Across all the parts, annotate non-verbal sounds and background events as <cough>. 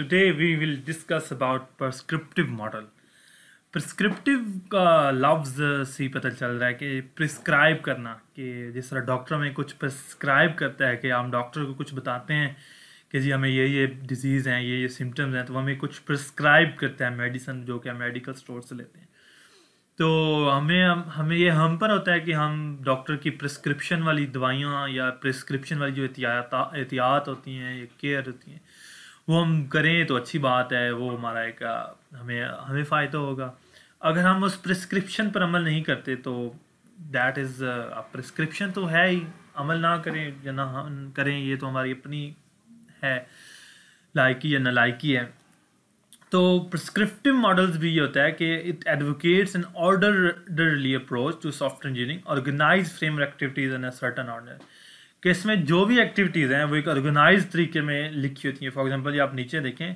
today we will discuss about prescriptive model prescriptive का लफ्ज़ से ही पता चल रहा है कि प्रिस्क्राइब करना कि जिस तरह डॉक्टर हमें कुछ प्रिस्क्राइब करता है कि हम डॉक्टर को कुछ बताते हैं कि जी हमें ये ये डिजीज़ हैं ये ये सिम्टम्स हैं तो हमें कुछ प्रिस्क्राइब करता है मेडिसन जो कि हम मेडिकल स्टोर से लेते हैं तो हमें हमें ये हम पर होता है कि हम डॉक्टर की प्रिस्क्रिप्शन वाली दवाइयाँ या प्रिस्क्रिप्शन वाली जो एहतियात होती हैं या केयर होती हैं वो हम करें तो अच्छी बात है वो हमारा एक हमें हमें फ़ायदा होगा अगर हम उस प्रिस्क्रिप्शन पर अमल नहीं करते तो दैट इज़ प्रिस्क्रिप्शन तो है ही अमल ना करें या ना हम करें ये तो हमारी अपनी है लायकी या नलायकी है तो प्रिस्क्रिप्टिव मॉडल्स भी ये होता है कि it advocates an orderly approach to software engineering organize framework activities in a certain order कि इसमें जो भी एक्टिविटीज़ हैं वो एक ऑर्गेनाइज तरीके में लिखी होती हैं फॉर एग्जांपल ये आप नीचे देखें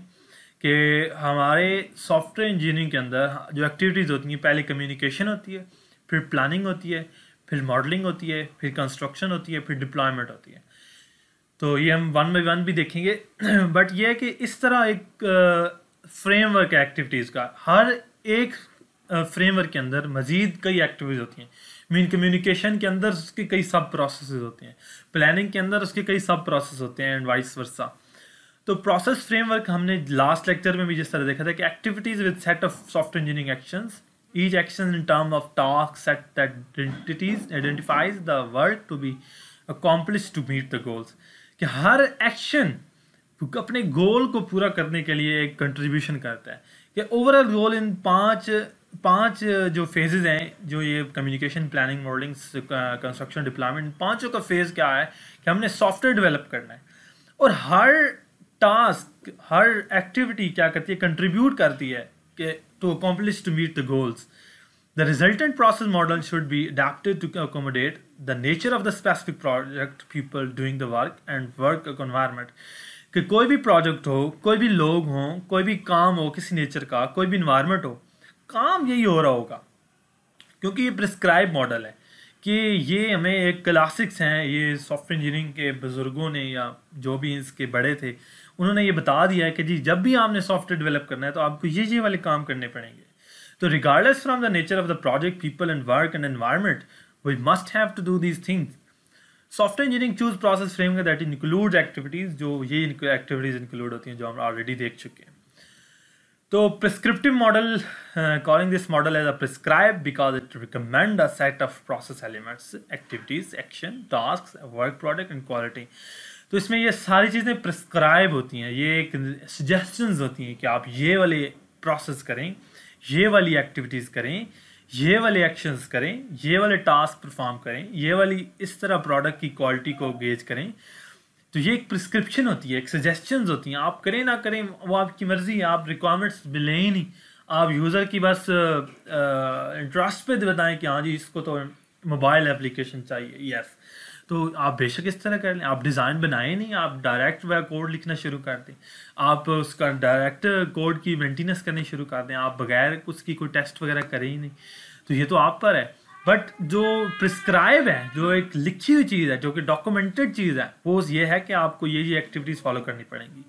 कि हमारे सॉफ्टवेयर इंजीनियरिंग के अंदर जो एक्टिविटीज़ होती हैं पहले कम्युनिकेशन होती है फिर प्लानिंग होती है फिर मॉडलिंग होती है फिर कंस्ट्रक्शन होती है फिर डिप्लॉयमेंट होती है तो ये हम वन बाई वन भी देखेंगे बट <clears throat> ये है कि इस तरह एक फ्रेमवर्क है एक्टिविटीज़ का हर एक फ्रेमवर्क के अंदर मज़ीद कई एक्टिविटीज़ होती हैं मीन कम्युनिकेशन के अंदर उसके कई सब प्रोसेस होते हैं प्लानिंग के अंदर उसके कई सब प्रोसेस होते हैं एंड वाइस वर्सा तो प्रोसेस फ्रेमवर्क हमने लास्ट लेक्चर में भी जिस तरह देखा था कि activities with set of software engineering action each action in term of task set that identifies the the to be accomplish to meet the goals कि हर एक्शन अपने गोल को पूरा करने के लिए एक कंट्रीब्यूशन करता है कि ओवरऑल गोल इन पांच पांच जो फेजेज हैं जो ये communication planning modelling construction deployment पांचों का फेज क्या है कि हमने सॉफ्टवेयर डेवलप करना है और हर टास्क हर एक्टिविटी क्या करती है कंट्रीब्यूट करती है कि to accomplish to meet the goals the resultant process model should be adapted to accommodate the nature of the specific project people doing the work and work environment कि कोई भी project हो कोई भी लोग हों कोई भी काम हो किसी नेचर का कोई भी इन्वायरमेंट हो काम यही हो रहा होगा क्योंकि ये प्रिस्क्राइब मॉडल है कि ये हमें एक क्लासिक्स हैं ये सॉफ्टवेयर इंजीनियरिंग के बुज़ुर्गों ने या जो भी इसके बड़े थे उन्होंने ये बता दिया है कि जी जब भी आपने सॉफ्टवेयर डेवलप करना है तो आपको ये ये वाले काम करने पड़ेंगे तो regardless from the nature of the project people and work and environment we must have to do these things software engineering choose process frame that include activities जो ये एक्टिविटीज़ इंक्लूड होती हैं जो हम ऑलरेडी देख चुके हैं तो prescriptive model calling this model as a prescribe because it recommend a set of process elements activities action task work product and quality तो इसमें ये सारी चीज़ें प्रिस्क्राइब होती हैं ये एक सजेशंस होती हैं कि आप ये वाले प्रोसेस करें ये वाली एक्टिविटीज़ करें ये वाले एक्शंस करें ये वाले टास्क परफॉर्म करें ये वाली इस तरह प्रोडक्ट की क्वालिटी को गेज करें तो ये एक प्रिस्क्रिप्शन होती है एक सजेशन होती हैं आप करें ना करें वो आपकी मर्ज़ी है आप रिक्वायरमेंट्स लें ही नहीं आप यूज़र की बस इंटरेस्ट पे बताएं कि हाँ जी इसको तो मोबाइल एप्लीकेशन चाहिए यस तो आप बेशक इस तरह कर लें आप डिज़ाइन बनाए नहीं आप डायरेक्ट वह कोड लिखना शुरू कर दें आप उसका डायरेक्ट कोड की मेंटेनेंस करनी शुरू कर दें आप बगैर उसकी कोई टेस्ट वगैरह करें ही नहीं तो ये तो आप पर है बट जो प्रिस्क्राइब है जो एक लिखी हुई चीज़ है जो कि डॉक्यूमेंटेड चीज़ है वो ये है कि आपको ये ये एक्टिविटीज़ फॉलो करनी पड़ेंगी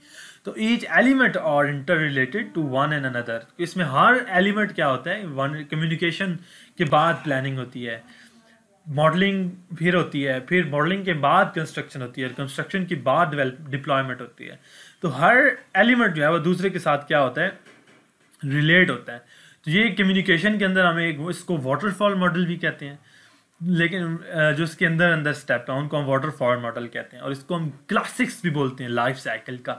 तो ईच एलिमेंट और inter related to one and another इसमें हर एलिमेंट क्या होता है वन कम्युनिकेशन के बाद प्लानिंग होती है मॉडलिंग फिर होती है फिर मॉडलिंग के बाद कंस्ट्रक्शन होती है कंस्ट्रक्शन के बाद डिप्लॉयमेंट होती है तो हर एलिमेंट जो है वो दूसरे के साथ क्या होता है रिलेट होता है तो ये कम्युनिकेशन के अंदर हमें एक इसको वाटरफॉल मॉडल भी कहते हैं लेकिन जो इसके अंदर अंदर स्टेप है उनको हम वाटरफॉल मॉडल कहते हैं और इसको हम क्लासिक्स भी बोलते हैं लाइफ साइकिल का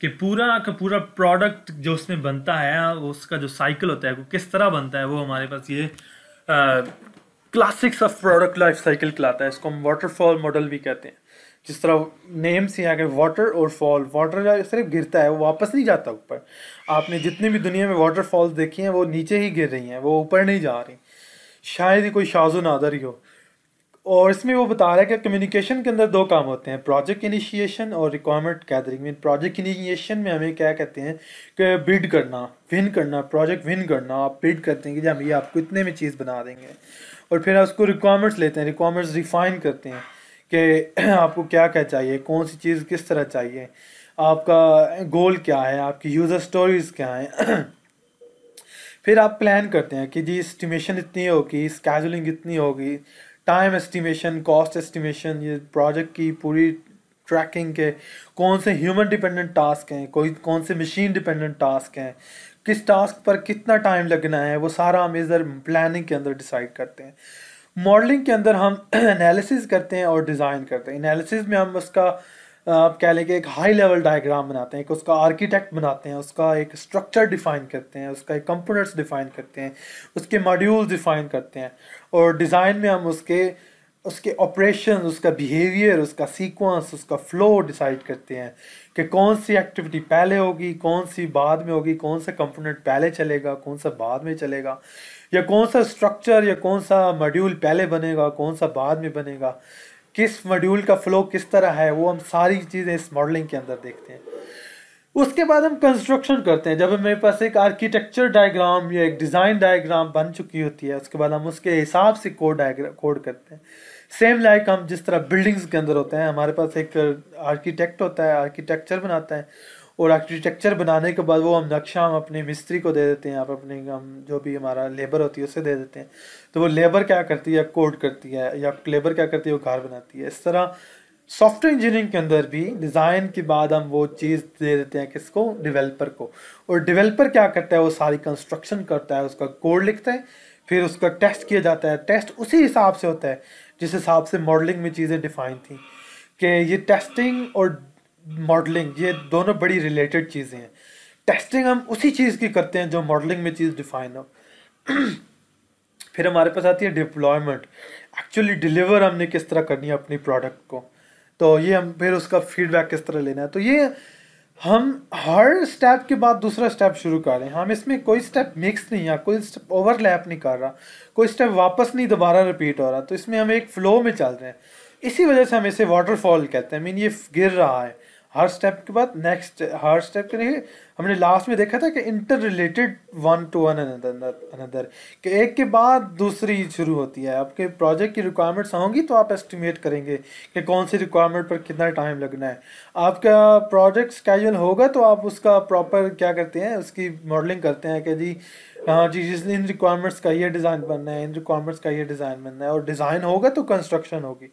कि पूरा का पूरा प्रोडक्ट जो उसमें बनता है उसका जो साइकिल होता है वो किस तरह बनता है वो हमारे पास ये classics of product life cycle कहलाता है इसको हम वाटरफॉल मॉडल भी कहते हैं जिस तरह नेम से यहाँ के वाटर और फॉल वाटर सिर्फ गिरता है वो वापस नहीं जाता ऊपर आपने जितने भी दुनिया में वाटर फॉल्स देखी हैं वो नीचे ही गिर रही हैं वो ऊपर नहीं जा रही शायद ही कोई शाजो नादर ही हो और इसमें वो बता रहा है कि कम्युनिकेशन के अंदर दो काम होते हैं प्रोजेक्ट इनिशिएशन और रिक्वायरमेंट गैदरिंग में प्रोजेक्ट इनिशिएशन में हमें क्या कहते हैं कि बिड करना विन करना प्रोजेक्ट विन करना आप बिड करते हैं कि हम ये आपको इतने में चीज़ बना देंगे और फिर उसको रिक्वायरमेंट्स लेते हैं रिक्वायरमेंट्स रिफाइन करते हैं कि <clears throat> आपको क्या क्या चाहिए कौन सी चीज़ किस तरह चाहिए आपका गोल क्या है आपकी यूज़र स्टोरीज़ क्या हैं <clears throat> फिर आप प्लान करते हैं कि जी इस्टीमेशन इतनी होगी स्कैजुलिंग इतनी होगी टाइम एस्टिमेशन कॉस्ट एस्टिमेशन ये प्रोजेक्ट की पूरी ट्रैकिंग के कौन से ह्यूमन डिपेंडेंट टास्क हैं कोई कौन से मशीन डिपेंडेंट टास्क हैं किस टास्क पर कितना टाइम लगना है वो सारा हम इधर प्लानिंग के अंदर डिसाइड करते हैं मॉडलिंग के अंदर हम एनालिसिस <clears throat> करते हैं और डिज़ाइन करते हैं एनालिसिस में हम उसका आप कह लें कि एक हाई लेवल डायग्राम बनाते हैं एक उसका आर्किटेक्ट बनाते हैं उसका एक स्ट्रक्चर डिफाइन करते हैं उसका एक कंपोनेंट्स डिफाइन करते हैं उसके मॉड्यूल डिफाइन करते हैं और डिज़ाइन में हम उसके उसके ऑपरेशन उसका बिहेवियर उसका सीक्वेंस उसका फ्लो डिसाइड करते हैं कि कौन सी एक्टिविटी पहले होगी कौन सी बाद में होगी कौन सा कंपोनेंट पहले चलेगा कौन सा बाद में चलेगा या कौन सा स्ट्रक्चर या कौन सा मॉड्यूल पहले बनेगा कौन सा बाद में बनेगा किस मॉड्यूल का फ्लो किस तरह है वो हम सारी चीज़ें इस मॉडलिंग के अंदर देखते हैं उसके बाद हम कंस्ट्रक्शन करते हैं जब मेरे पास एक आर्किटेक्चर डायग्राम या एक डिज़ाइन डायग्राम बन चुकी होती है उसके बाद हम उसके हिसाब से कोड कोड करते हैं सेम लाइक हम जिस तरह बिल्डिंग्स के अंदर होते हैं हमारे पास एक आर्किटेक्ट होता है आर्किटेक्चर बनाता है और आर्किटेक्चर बनाने के बाद वो हम नक्शा हम अपने मिस्त्री को दे देते हैं आप अपने हम जो भी हमारा लेबर होती है उसे दे देते हैं तो वो लेबर क्या करती है कोड करती है या लेबर क्या करती है वो घर बनाती है इस तरह सॉफ्टवेयर इंजीनियरिंग के अंदर भी डिज़ाइन के बाद हम वो चीज़ दे देते हैं किसको डिवेलपर को और डिवेलपर क्या करता है वो सारी कंस्ट्रक्शन करता है उसका कोड लिखता है फिर उसका टेस्ट किया जाता है टेस्ट उसी हिसाब से होता है जिस हिसाब से मॉडलिंग में चीज़ें डिफाइन थी कि ये टेस्टिंग और मॉडलिंग ये दोनों बड़ी रिलेटेड चीज़ें हैं टेस्टिंग हम उसी चीज़ की करते हैं जो मॉडलिंग में चीज़ डिफाइन हो <clears throat> फिर हमारे पास आती है डिप्लॉयमेंट एक्चुअली डिलीवर हमने किस तरह करनी है अपनी प्रोडक्ट को तो ये हम फिर उसका फीडबैक किस तरह लेना है तो ये हम हर स्टेप के बाद दूसरा स्टेप शुरू कर रहे हैं हम इसमें कोई स्टेप मिक्स नहीं है कोई स्टेप ओवरलैप नहीं कर रहा कोई स्टेप वापस नहीं दोबारा रिपीट हो रहा तो इसमें हम एक फ्लो में चल रहे हैं इसी वजह से हम इसे वाटरफॉल कहते हैं मीन ये गिर रहा है हर स्टेप के बाद नेक्स्ट हर स्टेप के नहीं हमने लास्ट में देखा था कि inter related one to one another कि एक के बाद दूसरी शुरू होती है आपके प्रोजेक्ट की रिक्वायरमेंट्स होंगी तो आप एस्टिमेट करेंगे कि कौन सी रिक्वायरमेंट पर कितना टाइम लगना है आपका प्रोजेक्ट स्केजल होगा तो आप उसका प्रॉपर क्या करते हैं उसकी मॉडलिंग करते हैं कि जी हाँ जी जिस इन रिक्वायरमेंट्स का ये डिज़ाइन बनना है इन रिक्वायरमेंट्स का ये डिज़ाइन बनना है और डिज़ाइन होगा तो कंस्ट्रक्शन होगी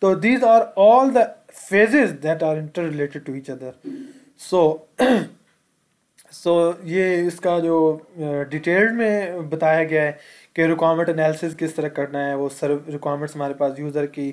तो these are all the phases that are inter related to each other so so ये इसका जो डिटेल्ड में बताया गया है कि रिक्वायरमेंट एनालिसिस किस तरह करना है वो सर रिक्वायरमेंट्स हमारे पास यूज़र की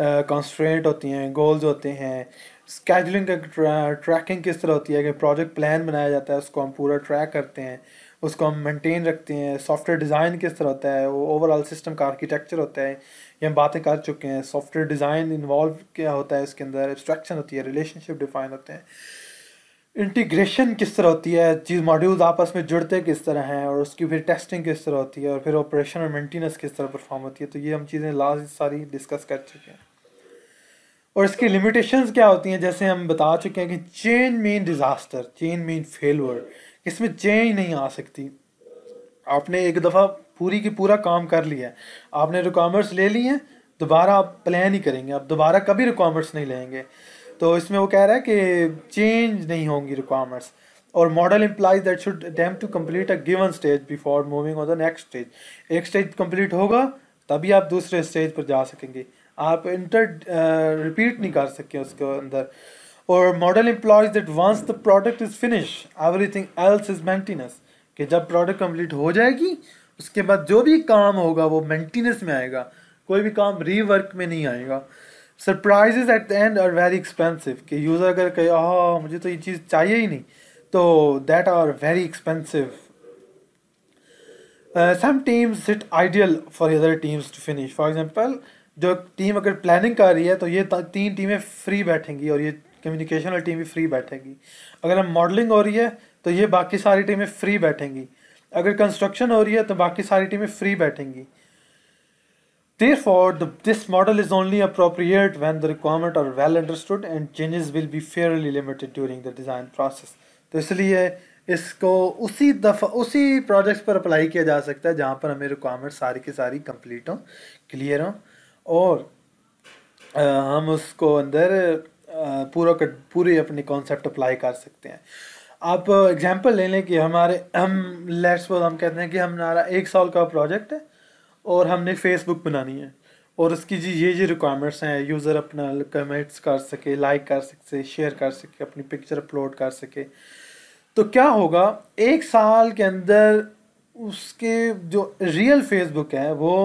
कंस्ट्रेंट uh, होती हैं गोल्स होते हैं स्केजलिंग का ट्रैकिंग किस तरह होती है कि प्रोजेक्ट प्लान बनाया जाता है उसको हम पूरा ट्रैक करते हैं उसको हम मेंटेन रखते हैं सॉफ्टवेयर डिज़ाइन किस तरह होता है वो ओवरऑल सिस्टम का आर्किटेक्चर होता है ये हम बातें कर चुके हैं सॉफ्टवेयर डिज़ाइन इन्वॉल्व क्या होता है इसके अंदर एब्स्ट्रैक्शन होती है रिलेशनशिप डिफाइन होते हैं इंटीग्रेशन किस तरह होती है चीज़ मॉड्यूल्स आपस में जुड़ते किस तरह हैं और उसकी फिर टेस्टिंग किस तरह होती है और फिर ऑपरेशन और मेंटेनेंस किस तरह परफॉर्म होती है तो ये हम चीज़ें लास्ट सारी डिस्कस कर चुके हैं और इसकी लिमिटेशंस क्या होती हैं जैसे हम बता चुके हैं कि change means disaster change means failure इसमें चेंज नहीं आ सकती आपने एक दफ़ा पूरी की पूरा काम कर लिया आपने रिक्वायरमेंट्स ले ली हैं दोबारा आप प्लान ही करेंगे आप दोबारा कभी रिक्वायरमेंट्स नहीं लेंगे तो इसमें वो कह रहा है कि चेंज नहीं होंगी रिक्वायरमेंट्स और model implies that should attempt to complete a given stage before moving on the next stage एक स्टेज कम्प्लीट होगा तभी आप दूसरे स्टेज पर जा सकेंगे आप इंटर रिपीट uh, नहीं कर सके उसके अंदर और model implies that once the product is finish everything else is maintenance कि जब प्रोडक्ट कंप्लीट हो जाएगी उसके बाद जो भी काम होगा वो मेंटेनेंस में आएगा कोई भी काम रीवर्क में नहीं आएगा surprises at the end are very expensive कि यूज़र अगर कहे आह मुझे तो ये चीज़ चाहिए ही नहीं तो that are very expensive some teams it ideal for other teams to finish for example जो टीम अगर प्लानिंग कर रही है तो ये तीन टीमें फ्री बैठेंगी और ये कम्युनिकेशन वाली टीम भी फ्री बैठेंगी अगर हम मॉडलिंग हो रही है तो ये बाकी सारी टीमें फ्री बैठेंगी अगर कंस्ट्रक्शन हो रही है तो बाकी सारी टीमें फ्री बैठेंगी there for this model is only appropriate when the requirement are well understood and changes will be fairly limited during the design process तो इसलिए इसको उसी दफ़ा उसी प्रोजेक्ट्स पर अप्लाई किया जा सकता है जहाँ पर हमें रिक्वायरमेंट सारी की सारी कंप्लीट हों क्लियर हों और आ, हम उसको अंदर पूरा पूरी अपनी कॉन्सेप्ट अप्लाई कर सकते हैं आप एग्जांपल ले लें कि हमारे हम लेट्स बोल हम कहते हैं कि हमारा एक साल का प्रोजेक्ट है और हमने फेसबुक बनानी है और उसकी जी ये ये रिक्वायरमेंट्स हैं यूज़र अपना कमेंट्स कर सके लाइक कर सके शेयर कर सके अपनी पिक्चर अपलोड कर सके तो क्या होगा एक साल के अंदर उसके जो रियल फेसबुक है वो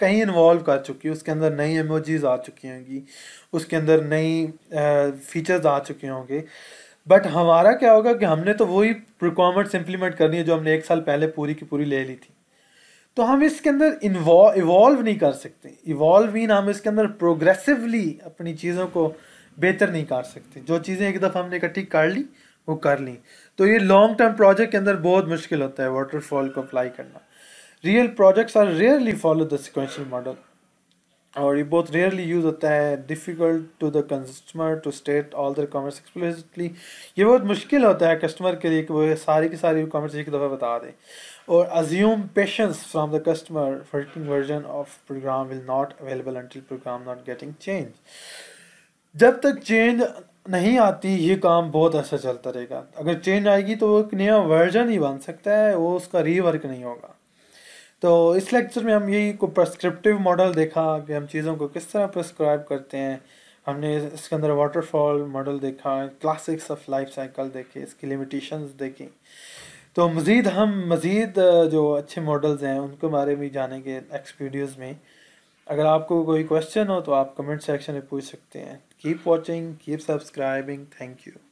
कहीं इन्वॉल्व कर चुकी है उसके अंदर नई एमओजीज आ चुकी होंगी उसके अंदर नई फीचर्स आ चुके होंगे बट हमारा क्या होगा कि हमने तो वही रिक्वायरमेंट्स इम्प्लीमेंट करनी है जो हमने एक साल पहले पूरी की पूरी ले ली थी तो हम इसके अंदर इवॉल्व नहीं कर सकते इवॉल्व मीन हम इसके अंदर प्रोग्रेसिवली अपनी चीज़ों को बेहतर नहीं कर सकते जो चीज़ें एक दफ़ा हमने इकट्ठी कर ली वो कर ली तो ये लॉन्ग टर्म प्रोजेक्ट के अंदर बहुत मुश्किल होता है वाटरफॉल को अप्लाई करना Real projects are rarely follow the sequential model or you both rarely use होता है difficult to the consumer to state all the requirements explicitly ये बहुत मुश्किल होता है कस्टमर के लिए कि वो सारी की सारी रिक्वायरमेंट्स एक दफ़ा बता दे और assume patience from the customer working version of program will not available until program not getting change जब तक change नहीं आती ये काम बहुत अच्छा चलता रहेगा अगर चेंज आएगी तो वो एक नया वर्जन ही बन सकता है वो उसका रीवर्क नहीं होगा तो इस लेक्चर में हम यही को प्रस्क्रिप्टिव मॉडल देखा कि हम चीज़ों को किस तरह प्रस्क्राइब करते हैं हमने इसके अंदर वाटरफॉल मॉडल देखा क्लासिक्स ऑफ लाइफ साइकिल देखे इसकी लिमिटेशन देखी तो मज़ीद हम मज़ीद जो अच्छे मॉडल्स हैं उनके बारे में जानेंगे नेक्स्ट वीडियोज़ में अगर आपको कोई क्वेश्चन हो तो आप कमेंट सेक्शन में पूछ सकते हैं keep watching keep subscribing thank you